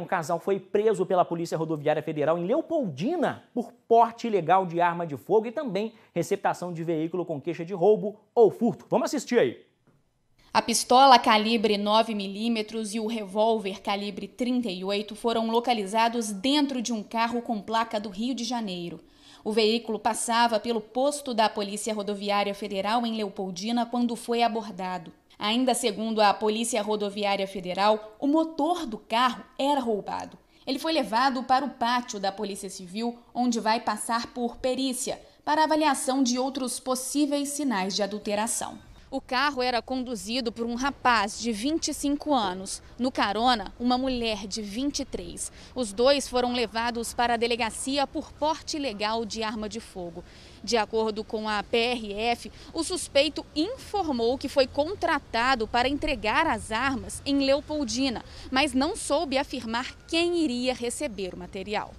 Um casal foi preso pela Polícia Rodoviária Federal em Leopoldina por porte ilegal de arma de fogo e também receptação de veículo com queixa de roubo ou furto. Vamos assistir aí. A pistola calibre 9mm e o revólver calibre 38 foram localizados dentro de um carro com placa do Rio de Janeiro. O veículo passava pelo posto da Polícia Rodoviária Federal em Leopoldina quando foi abordado. Ainda segundo a Polícia Rodoviária Federal, o motor do carro era roubado. Ele foi levado para o pátio da Polícia Civil, onde vai passar por perícia para avaliação de outros possíveis sinais de adulteração. O carro era conduzido por um rapaz de 25 anos. No carona, uma mulher de 23. Os dois foram levados para a delegacia por porte ilegal de arma de fogo. De acordo com a PRF, o suspeito informou que foi contratado para entregar as armas em Leopoldina, mas não soube afirmar quem iria receber o material.